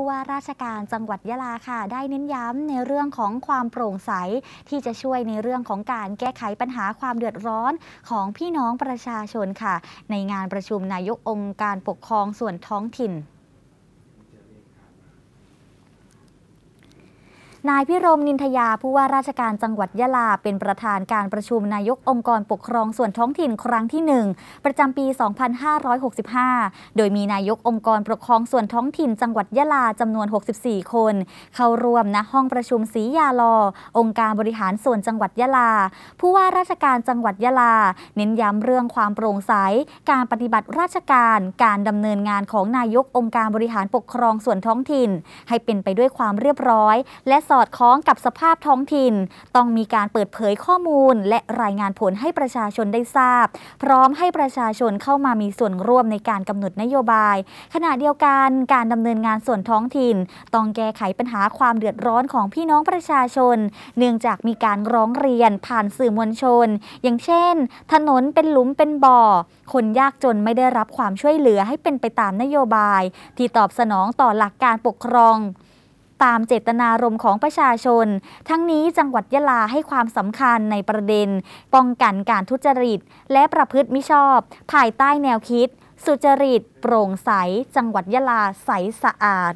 ผู้ว่าราชการจังหวัดยะลาค่ะได้เน้นย้ำในเรื่องของความโปร่งใสที่จะช่วยในเรื่องของการแก้ไขปัญหาความเดือดร้อนของพี่น้องประชาชนค่ะ ในงานประชุมนายกองค์การปกครองส่วนท้องถิ่นนายพิรมนินทยาผู้ว่าราชการจังหวัดยะลา เป็นประธานการประชุมนายกองค์กรปกครองส่วนท้องถิ่นครั้งที่ 1 ประจำปี 2565 โดยมีนายกองค์กรปกครองส่วนท้องถิ่น จังหวัดยะลา จำนวน 64 คน เข้าร่วมณห้องประชุมสียาลอ องค์การบริหารส่วนจังหวัดยะลา ผู้ว่าราชการจังหวัดยะลา เน้นย้ำเรื่องความโปร่งใสการปฏิบัติราชการการดำเนินงานของนายกองค์การบริหารปกครองส่วนท้องถิ่น ให้เป็นไปด้วยความเรียบร้อย และสอดคล้องกับสภาพท้องถิ่น ต้องมีการเปิดเผยข้อมูล และรายงานผลให้ประชาชนได้ทราบ พร้อมให้ประชาชนเข้ามามีส่วนร่วมในการกำหนดนโยบาย ขณะเดียวกันการดำเนินงานส่วนท้องถิ่น ต้องแก้ไขปัญหาความเดือดร้อนของพี่น้องประชาชน เนื่องจากมีการร้องเรียนผ่านสื่อมวลชน อย่างเช่น ถนนเป็นหลุมเป็นบ่อคนยากจนไม่ได้รับความช่วยเหลือให้เป็นไปตามนโยบาย ที่ตอบสนองต่อหลักการปกครองตามเจตนารมณ์ของประชาชน ทั้งนี้จังหวัดยะลาให้ความสำคัญในประเด็น ป้องกันการทุจริต และประพฤติมิชอบ ภายใต้แนวคิด สุจริต โปร่งใส จังหวัดยะลาใสสะอาด